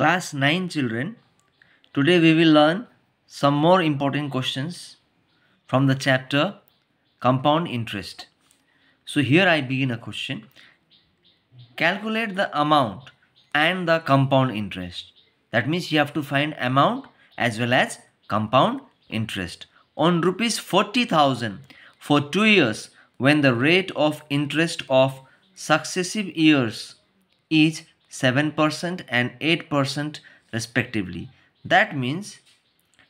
Class 9 children, today we will learn some more important questions from the chapter Compound Interest. So here I begin a question. Calculate the amount and the compound interest. That means you have to find amount as well as compound interest. On rupees 40,000 for 2 years when the rate of interest of successive years is 7% and 8% respectively. That means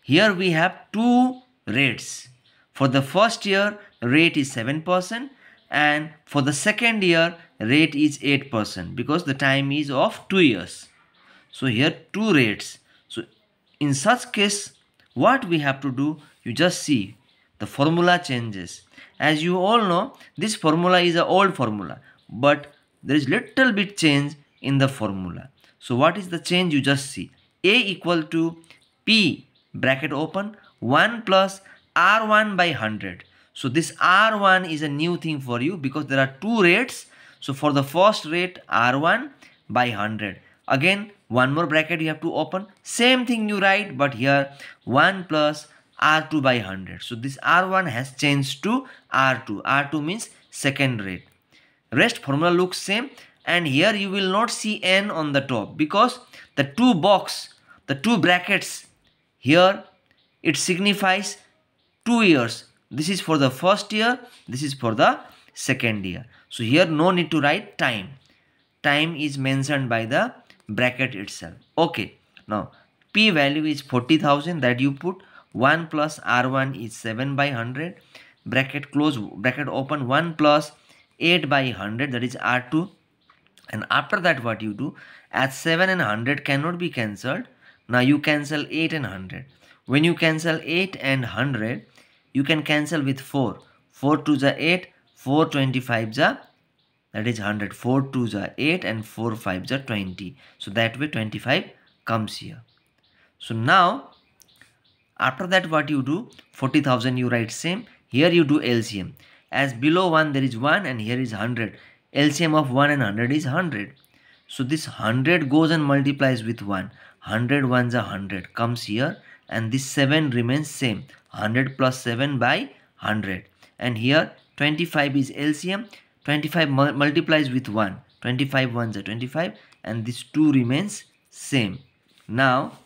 here we have two rates. For the first year rate is 7% and for the second year rate is 8% because the time is of 2 years. So here two rates. So in such case what we have to do you just see the formula changes. As you all know this formula is an old formula but there is little bit change in the formula. So what is the change you just see? A equal to P bracket open 1 plus R1 by 100. So this R1 is a new thing for you because there are two rates. So for the first rate R1 by 100. Again one more bracket you have to open. Same thing you write but here 1 plus R2 by 100. So this R1 has changed to R2. R2 means second rate. Rest formula looks same and here you will not see n on the top because the two box the two brackets here it signifies two years this is for the first year this is for the second year so here no need to write time time is mentioned by the bracket itself okay now p value is 40000 that you put 1 plus r1 is 7 by 100 bracket close bracket open 1 plus 8 by 100 that is r2 and after that what you do as 7 and 100 cannot be cancelled now you cancel 8 and 100 when you cancel 8 and 100 you can cancel with 4 4 to the 8 4 25 the that is 100 4 to the 8 and 4 5 the 20 so that way 25 comes here so now after that what you do 40000 you write same here you do lcm as below 1 there is 1 and here is 100 LCM of 1 and 100 is 100. So this 100 goes and multiplies with 1. 100 ones are 100 comes here and this 7 remains same. 100 plus 7 by 100. And here 25 is LCM. 25 mu multiplies with 1. 25 ones are 25 and this 2 remains same. Now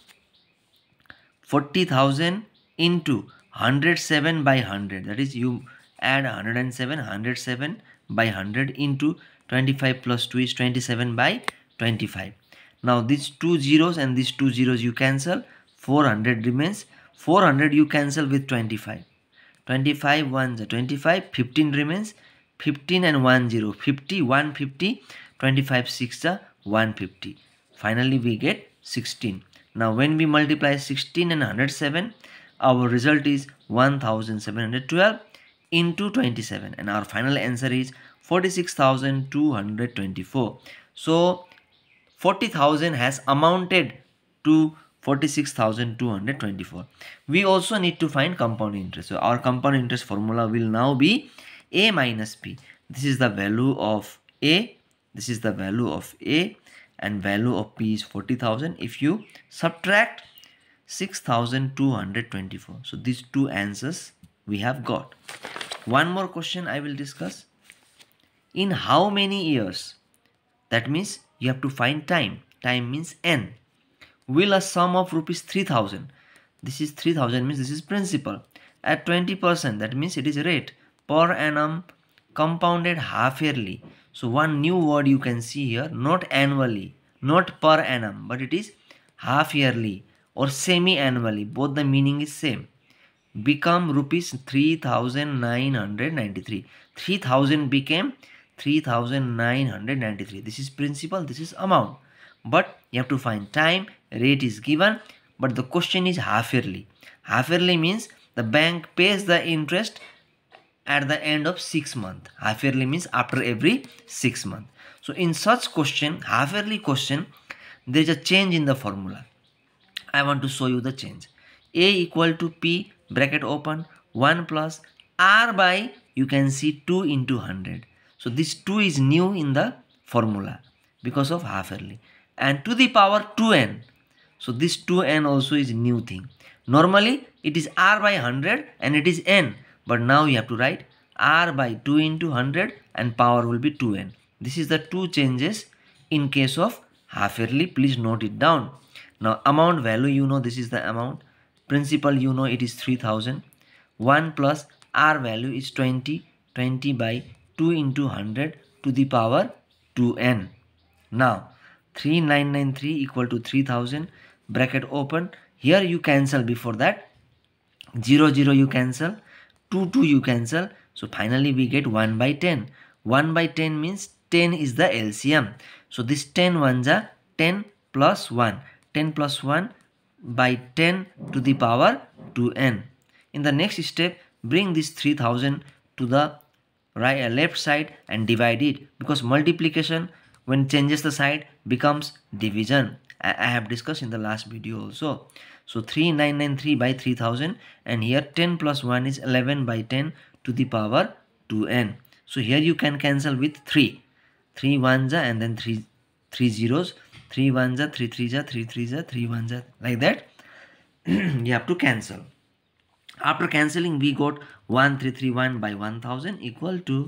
40,000 into 107 by 100 that is you add 107 107 by 100 into 25 plus 2 is 27 by 25 now these two zeros and these two zeros you cancel 400 remains 400 you cancel with 25 25 ones, 25 15 remains 15 and 1 0 50 150 25 6 150 finally we get 16 now when we multiply 16 and 107 our result is 1712 into 27 and our final answer is 46,224. So 40,000 has amounted to 46,224. We also need to find compound interest. So our compound interest formula will now be A minus P. This is the value of A. This is the value of A and value of P is 40,000. If you subtract 6,224. So these two answers we have got one more question i will discuss in how many years that means you have to find time time means n will a sum of rupees 3000 this is 3000 means this is principal at 20% that means it is rate per annum compounded half yearly so one new word you can see here not annually not per annum but it is half yearly or semi annually both the meaning is same become rupees 3993 3000 became 3993 this is principal this is amount but you have to find time rate is given but the question is half yearly half yearly means the bank pays the interest at the end of six month half yearly means after every six month so in such question half yearly question there is a change in the formula i want to show you the change a equal to p bracket open 1 plus r by you can see 2 into 100 so this 2 is new in the formula because of half early and to the power 2n so this 2n also is new thing normally it is r by 100 and it is n but now you have to write r by 2 into 100 and power will be 2n this is the two changes in case of half yearly please note it down now amount value you know this is the amount principal you know it is 3000 1 plus r value is 20 20 by 2 into 100 to the power 2n now 3993 equal to 3000 bracket open here you cancel before that 0 0 you cancel 2 2 you cancel so finally we get 1 by 10 1 by 10 means 10 is the LCM so this 10 ones are 10 plus 1 10 plus 1 by 10 to the power 2n. In the next step, bring this 3000 to the right uh, left side and divide it because multiplication when changes the side becomes division. I, I have discussed in the last video also. So 3993 by 3000 and here 10 plus 1 is 11 by 10 to the power 2n. So here you can cancel with 3. 3 ones and then 3, three zeros 3 1s are 3 3 three 3 3s 3 1s are like that you have to cancel after cancelling we got 1331 by 1000 equal to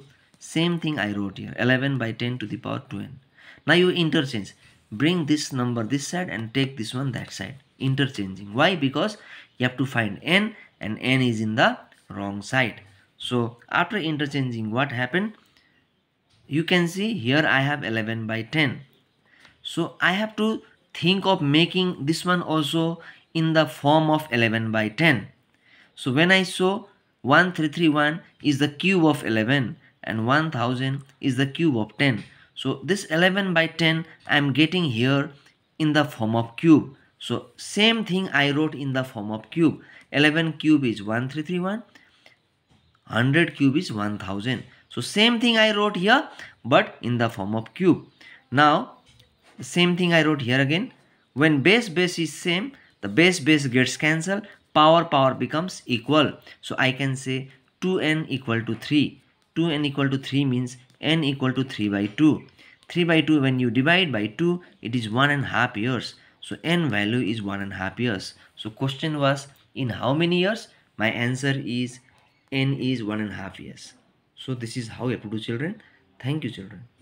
same thing I wrote here 11 by 10 to the power 2n now you interchange bring this number this side and take this one that side interchanging why because you have to find n and n is in the wrong side so after interchanging what happened you can see here I have 11 by 10 so i have to think of making this one also in the form of 11 by 10 so when i saw 1331 is the cube of 11 and 1000 is the cube of 10 so this 11 by 10 i am getting here in the form of cube so same thing i wrote in the form of cube 11 cube is 1331 100 cube is 1000 so same thing i wrote here but in the form of cube now same thing I wrote here again when base base is same the base base gets cancelled power power becomes equal so I can say 2n equal to 3 2n equal to 3 means n equal to 3 by 2 3 by 2 when you divide by 2 it is one and half years so n value is one and half years so question was in how many years my answer is n is one and half years so this is how you have to do children thank you children